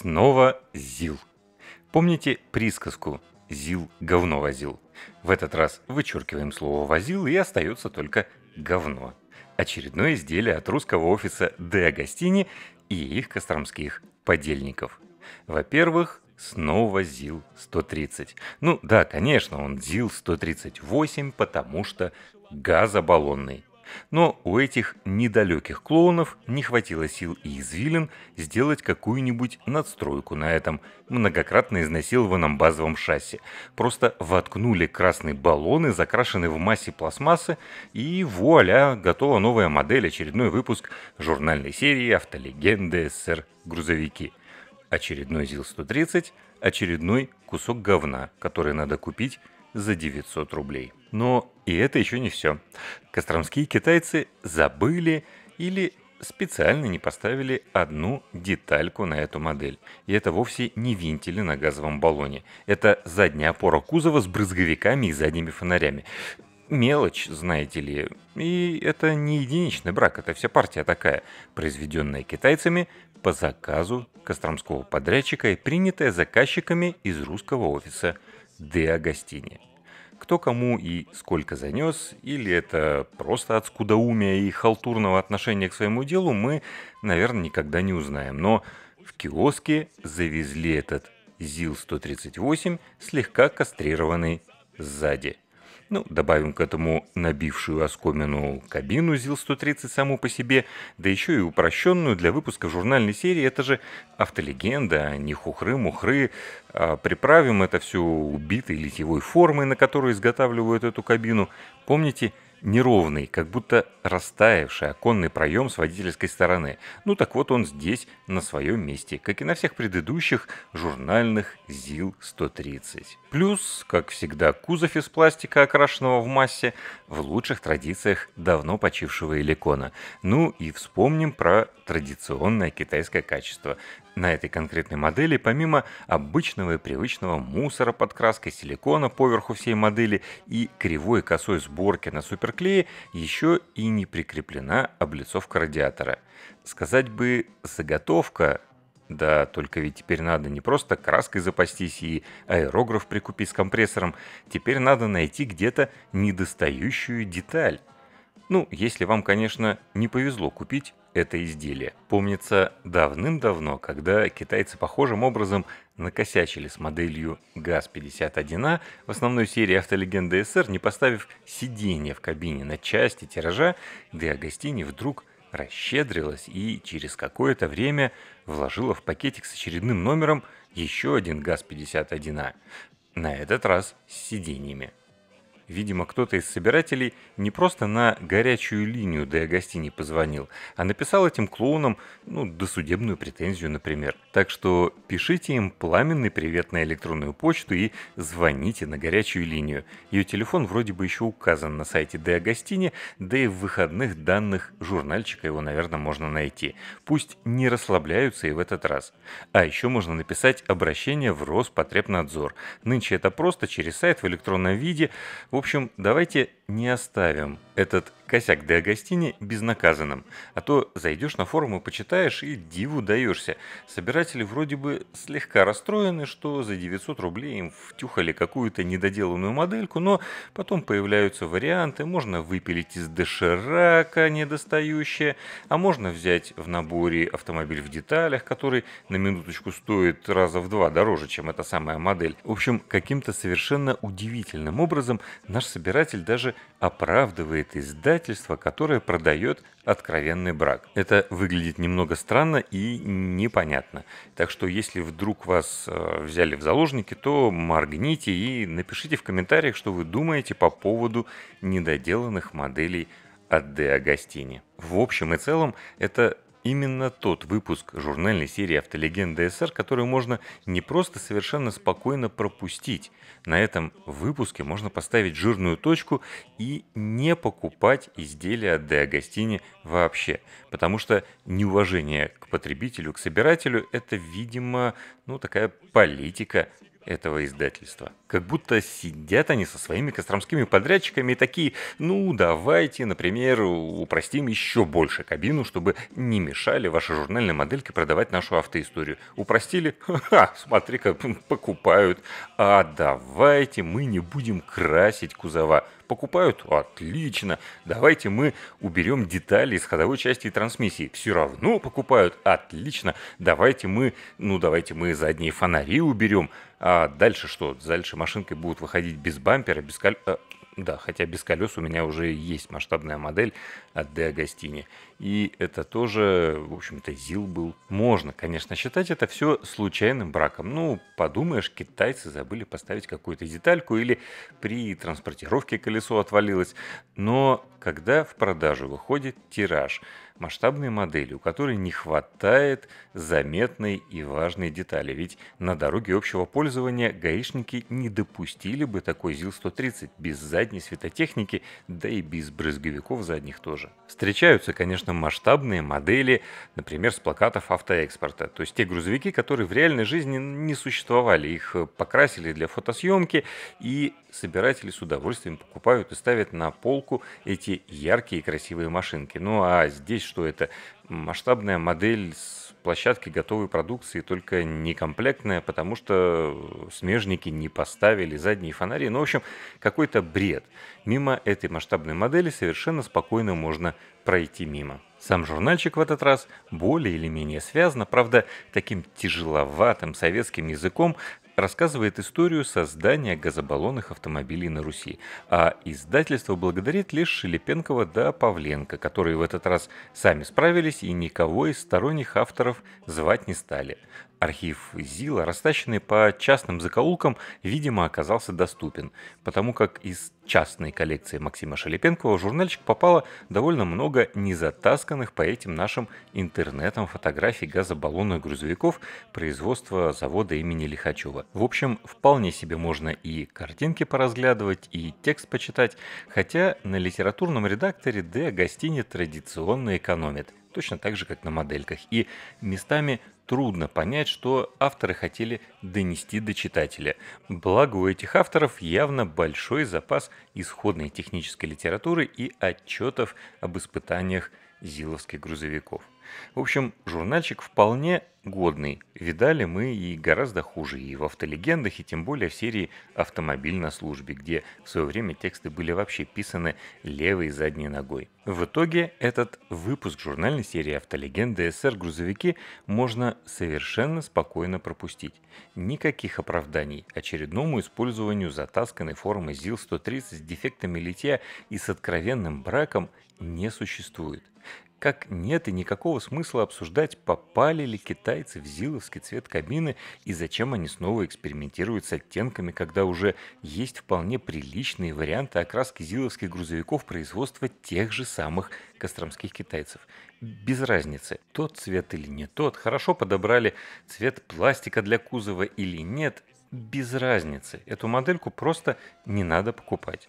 Снова ЗИЛ. Помните присказку «ЗИЛ говно возил»? В этот раз вычеркиваем слово «возил» и остается только «говно». Очередное изделие от русского офиса Д. Агастини и их костромских подельников. Во-первых, снова ЗИЛ-130. Ну да, конечно, он ЗИЛ-138, потому что газобаллонный. Но у этих недалеких клоунов не хватило сил и извилин сделать какую-нибудь надстройку на этом многократно изнасилованном базовом шасси. Просто воткнули красные баллоны, закрашенные в массе пластмассы, и вуаля, готова новая модель, очередной выпуск журнальной серии «Автолегенды СССР. Грузовики». Очередной ЗИЛ-130, очередной кусок говна, который надо купить за 900 рублей. Но и это еще не все. Костромские китайцы забыли или специально не поставили одну детальку на эту модель. И это вовсе не винтили на газовом баллоне. Это задняя опора кузова с брызговиками и задними фонарями. Мелочь, знаете ли. И это не единичный брак, это вся партия такая, произведенная китайцами по заказу костромского подрядчика и принятая заказчиками из русского офиса – Де Агастини. Кто кому и сколько занес, или это просто от скудоумия и халтурного отношения к своему делу, мы, наверное, никогда не узнаем. Но в киоске завезли этот ЗИЛ-138, слегка кастрированный сзади. Ну, добавим к этому набившую оскомину кабину ЗИЛ-130 саму по себе, да еще и упрощенную для выпуска в журнальной серии. Это же автолегенда, а не хухры-мухры. А приправим это все убитой литьевой формой, на которой изготавливают эту кабину. Помните, неровный, как будто растаявший оконный проем с водительской стороны. Ну так вот он здесь, на своем месте, как и на всех предыдущих журнальных ЗИЛ-130. Плюс, как всегда, кузов из пластика, окрашенного в массе, в лучших традициях давно почившего эликона. Ну и вспомним про традиционное китайское качество. На этой конкретной модели помимо обычного и привычного мусора под краской силикона поверху всей модели и кривой косой сборки на суперклее еще и не прикреплена облицовка радиатора. Сказать бы заготовка, да, только ведь теперь надо не просто краской запастись и аэрограф прикупить с компрессором, теперь надо найти где-то недостающую деталь. Ну, если вам, конечно, не повезло купить это изделие. Помнится, давным-давно, когда китайцы похожим образом накосячили с моделью ГАЗ-51А в основной серии «Автолегенды СССР, не поставив сиденья в кабине на части тиража, да и вдруг расщедрилась и через какое-то время вложила в пакетик с очередным номером еще один ГАЗ-51А. На этот раз с сиденьями. Видимо, кто-то из собирателей не просто на горячую линию Де Агастини позвонил, а написал этим клоунам, ну, досудебную претензию, например. Так что пишите им пламенный привет на электронную почту и звоните на горячую линию. Ее телефон вроде бы еще указан на сайте Де да и в выходных данных журнальчика его, наверное, можно найти. Пусть не расслабляются и в этот раз. А еще можно написать обращение в Роспотребнадзор. Нынче это просто через сайт в электронном виде. В в общем, давайте не оставим этот косяк до гостини безнаказанным. А то зайдешь на форум и почитаешь, и диву даешься. Собиратели вроде бы слегка расстроены, что за 900 рублей им втюхали какую-то недоделанную модельку, но потом появляются варианты, можно выпилить из доширака недостающее, а можно взять в наборе автомобиль в деталях, который на минуточку стоит раза в два дороже, чем эта самая модель. В общем, каким-то совершенно удивительным образом наш собиратель даже оправдывает издательство, которое продает откровенный брак. Это выглядит немного странно и непонятно. Так что если вдруг вас э, взяли в заложники, то моргните и напишите в комментариях, что вы думаете по поводу недоделанных моделей от Де Агастини. В общем и целом, это Именно тот выпуск журнальной серии «Автолегенда СР», который можно не просто совершенно спокойно пропустить. На этом выпуске можно поставить жирную точку и не покупать изделия от Деагостини вообще. Потому что неуважение к потребителю, к собирателю – это, видимо, ну такая политика этого издательства. Как будто сидят они со своими костромскими подрядчиками и такие, ну давайте, например, упростим еще больше кабину, чтобы не мешали вашей журнальной модельке продавать нашу автоисторию. Упростили? Ха-ха, смотри, как покупают. А давайте мы не будем красить кузова. Покупают? Отлично. Давайте мы уберем детали из ходовой части и трансмиссии. Все равно покупают? Отлично. Давайте мы, ну давайте мы задние фонари уберем. А дальше что? Дальше машинки будут выходить без бампера, без коль... Э, да, хотя без колес у меня уже есть масштабная модель от De Agostini. И это тоже, в общем-то, ЗИЛ был. Можно, конечно, считать это все случайным браком. Ну, подумаешь, китайцы забыли поставить какую-то детальку или при транспортировке колесо отвалилось. Но когда в продажу выходит тираж масштабной модели, у которой не хватает заметной и важной детали. Ведь на дороге общего пользования гаишники не допустили бы такой ЗИЛ-130 без задней светотехники, да и без брызговиков задних тоже. Встречаются, конечно, масштабные модели, например, с плакатов автоэкспорта. То есть те грузовики, которые в реальной жизни не существовали. Их покрасили для фотосъемки и собиратели с удовольствием покупают и ставят на полку эти яркие и красивые машинки. Ну а здесь что это? Масштабная модель с площадки готовой продукции, только некомплектная, потому что смежники не поставили задние фонари. Ну, в общем, какой-то бред. Мимо этой масштабной модели совершенно спокойно можно пройти мимо. Сам журнальчик в этот раз более или менее связано, правда, таким тяжеловатым советским языком рассказывает историю создания газобаллонных автомобилей на Руси, а издательство благодарит лишь Шелепенкова да Павленко, которые в этот раз сами справились и никого из сторонних авторов звать не стали. Архив ЗИЛа, растащенный по частным закоулкам, видимо, оказался доступен, потому как из частной коллекции Максима Шелепенкова в журнальчик попало довольно много незатасканных по этим нашим интернетам фотографий газобаллонных грузовиков производства завода имени Лихачева. В общем, вполне себе можно и картинки поразглядывать, и текст почитать, хотя на литературном редакторе Д. Гостини традиционно экономит точно так же, как на модельках. И местами трудно понять, что авторы хотели донести до читателя. Благо у этих авторов явно большой запас исходной технической литературы и отчетов об испытаниях зиловских грузовиков. В общем, журнальчик вполне годный. Видали мы и гораздо хуже, и в автолегендах, и тем более в серии «Автомобиль на службе», где в свое время тексты были вообще писаны левой задней ногой. В итоге этот выпуск журнальной серии «Автолегенды СССР. Грузовики» можно совершенно спокойно пропустить. Никаких оправданий очередному использованию затасканной формы ЗИЛ-130 с дефектами литья и с откровенным браком не существует как нет и никакого смысла обсуждать, попали ли китайцы в зиловский цвет кабины и зачем они снова экспериментируют с оттенками, когда уже есть вполне приличные варианты окраски зиловских грузовиков производства тех же самых костромских китайцев. Без разницы, тот цвет или не тот, хорошо подобрали цвет пластика для кузова или нет, без разницы, эту модельку просто не надо покупать.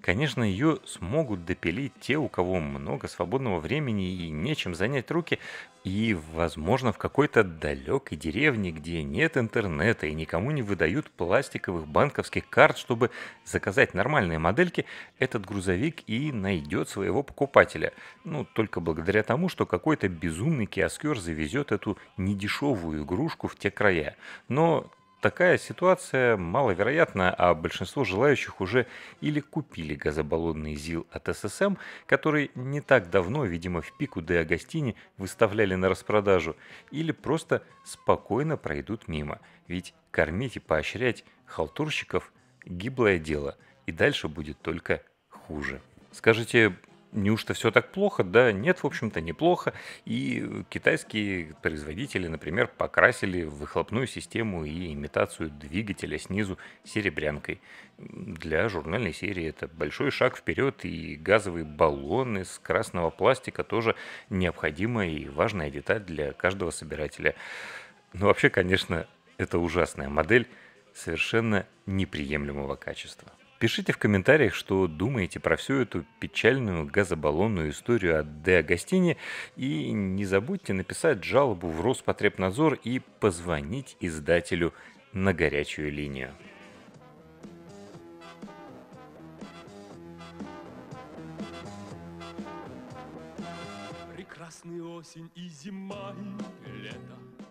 Конечно, ее смогут допилить те, у кого много свободного времени и нечем занять руки, и, возможно, в какой-то далекой деревне, где нет интернета и никому не выдают пластиковых банковских карт, чтобы заказать нормальные модельки, этот грузовик и найдет своего покупателя. Ну, только благодаря тому, что какой-то безумный киоскер завезет эту недешевую игрушку в те края. Но Такая ситуация маловероятна, а большинство желающих уже или купили газобаллонный ЗИЛ от ССМ, который не так давно, видимо, в пику де гостини выставляли на распродажу, или просто спокойно пройдут мимо. Ведь кормить и поощрять халтурщиков – гиблое дело, и дальше будет только хуже. Скажите, неужто все так плохо? Да нет, в общем-то, неплохо. И китайские производители, например, покрасили выхлопную систему и имитацию двигателя снизу серебрянкой. Для журнальной серии это большой шаг вперед, и газовый баллон из красного пластика тоже необходимая и важная деталь для каждого собирателя. Но ну, вообще, конечно, это ужасная модель совершенно неприемлемого качества. Пишите в комментариях, что думаете про всю эту печальную газобаллонную историю от Де Агастини. И не забудьте написать жалобу в Роспотребнадзор и позвонить издателю на горячую линию. прекрасны осень и зима, и лето.